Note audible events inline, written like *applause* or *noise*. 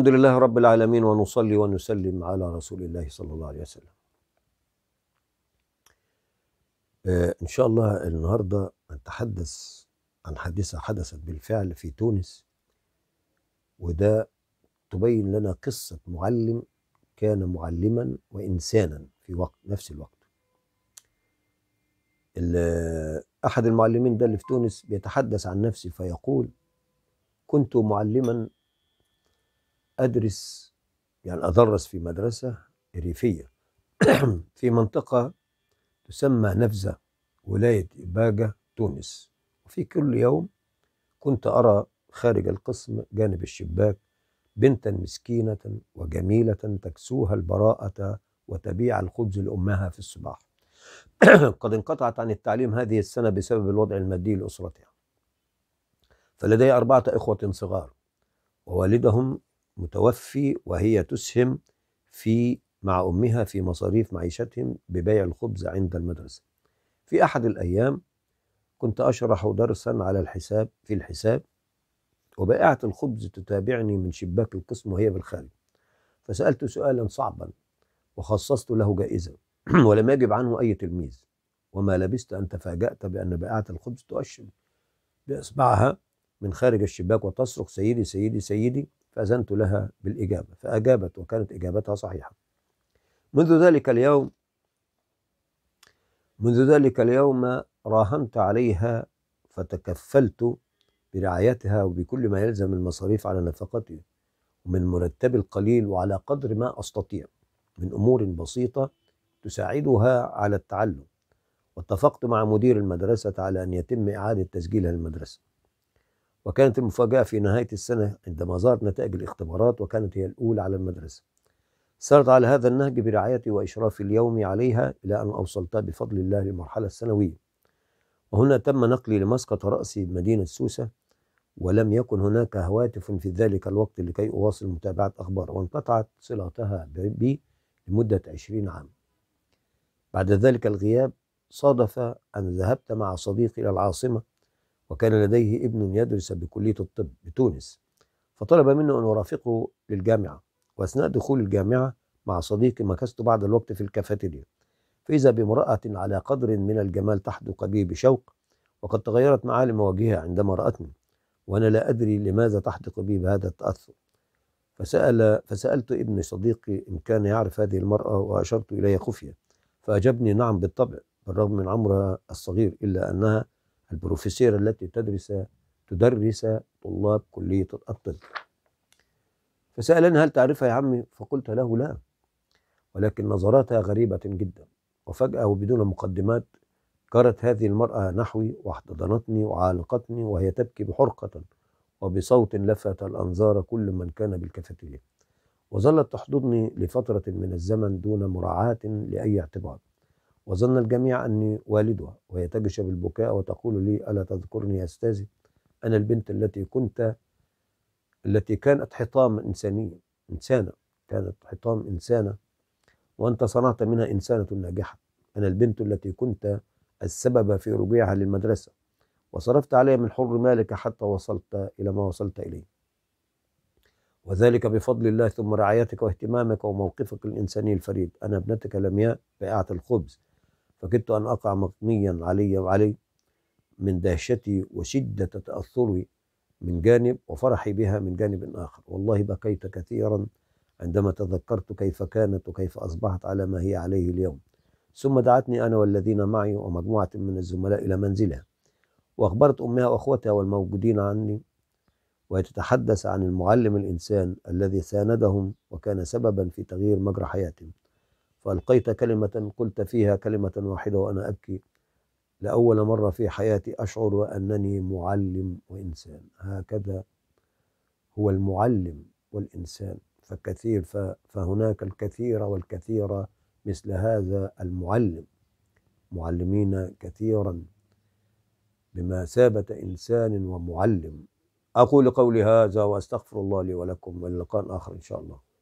الحمد لله رب العالمين ونصلي ونسلم على رسول الله صلى الله عليه وسلم آه، إن شاء الله النهاردة نتحدث عن حادثة حدثت بالفعل في تونس وده تبين لنا قصة معلم كان معلما وإنسانا في وقت نفس الوقت آه، أحد المعلمين ده اللي في تونس بيتحدث عن نفسه فيقول كنت معلما أدرس يعني أدرس في مدرسة ريفية *clears throat* في منطقة تسمى نفزة ولاية إباجة تونس وفي كل يوم كنت أرى خارج القسم جانب الشباك بنتا مسكينة وجميلة تكسوها البراءة وتبيع الخبز لأمها في الصباح *clears throat* قد انقطعت عن التعليم هذه السنة بسبب الوضع المادي لأسرتها فلدي أربعة إخوة صغار ووالدهم متوفي وهي تسهم في مع أمها في مصاريف معيشتهم ببيع الخبز عند المدرسة في أحد الأيام كنت أشرح درسا على الحساب في الحساب وبائعة الخبز تتابعني من شباك القسم وهي بالخارج فسألت سؤالا صعبا وخصصت له جائزة *clears throat* ولم يجب عنه أي تلميذ وما لبثت أن تفاجأت بأن بائعة الخبز تؤشر بإصبعها من خارج الشباك وتصرخ سيدي سيدي سيدي فأذنت لها بالإجابة فأجابت وكانت إجابتها صحيحة منذ ذلك اليوم منذ ذلك اليوم راهنت عليها فتكفلت برعايتها وبكل ما يلزم المصاريف على نفقتي ومن مرتبي القليل وعلى قدر ما أستطيع من أمور بسيطة تساعدها على التعلم واتفقت مع مدير المدرسة على أن يتم إعادة تسجيلها للمدرسة وكانت المفاجأة في نهاية السنة عندما ظهرت نتائج الاختبارات وكانت هي الأولى على المدرسة سارت على هذا النهج برعايتي وإشرافي اليومي عليها إلى أن أوصلتها بفضل الله للمرحلة الثانوية وهنا تم نقلي لمسقط رأسي بمدينة سوسة ولم يكن هناك هواتف في ذلك الوقت لكي أواصل متابعة أخبار وانقطعت صلتها بي لمدة عشرين عام بعد ذلك الغياب صادف أن ذهبت مع صديقي إلى العاصمة وكان لديه ابن يدرس بكلية الطب بتونس فطلب منه أن أرافقه للجامعة وأثناء دخول الجامعة مع صديقي مكثت بعض الوقت في الكافيتيريا فإذا بامرأة على قدر من الجمال تحدق بي بشوق وقد تغيرت معالم وجهها عندما رأتني وأنا لا أدري لماذا تحدق بي بهذا التأثر فسأل فسألت ابن صديقي إن كان يعرف هذه المرأة وأشرت إليها خفية فأجبني نعم بالطبع بالرغم من عمرها الصغير إلا أنها البروفيسير التي تدرس تدرس طلاب كلية الطب فسألني هل تعرفها يا عمي فقلت له لا ولكن نظراتها غريبة جدا وفجأة وبدون مقدمات جرت هذه المرأة نحوي واحتضنتني وعالقتني وهي تبكي بحرقة وبصوت لفت الأنظار كل من كان بالكافيتيريا وظلت تحضنني لفترة من الزمن دون مراعاة لأي اعتبار وظن الجميع أني والدها وهي تجش بالبكاء وتقول لي ألا تذكرني يا أستاذي أنا البنت التي كنت التي كانت حطام إنسانية إنسانة كانت حطام إنسانة وأنت صنعت منها إنسانة ناجحة أنا البنت التي كنت السبب في رجوعها للمدرسة وصرفت عليها من حر مالك حتى وصلت إلى ما وصلت إليه وذلك بفضل الله ثم رعايتك واهتمامك وموقفك الإنساني الفريد أنا ابنتك لمياء بائعة الخبز فكدت أن أقع مغميا علي وعلي من دهشتي وشدة تأثري من جانب وفرحي بها من جانب آخر والله بكيت كثيرا عندما تذكرت كيف كانت وكيف أصبحت على ما هي عليه اليوم ثم دعتني أنا والذين معي ومجموعة من الزملاء إلى منزلها وأخبرت أمها وأخوتها والموجودين عني وهي تتحدث عن المعلم الإنسان الذي ساندهم وكان سببا في تغيير مجرى حياتهم فألقيت كلمة قلت فيها كلمة واحدة وأنا أبكي لأول مرة في حياتي أشعر أنني معلم وإنسان هكذا هو المعلم والإنسان فكثير فهناك الكثير والكثير مثل هذا المعلم معلمين كثيرا بمثابة إنسان ومعلم أقول قولي هذا وأستغفر الله لي ولكم وللقاء آخر إن شاء الله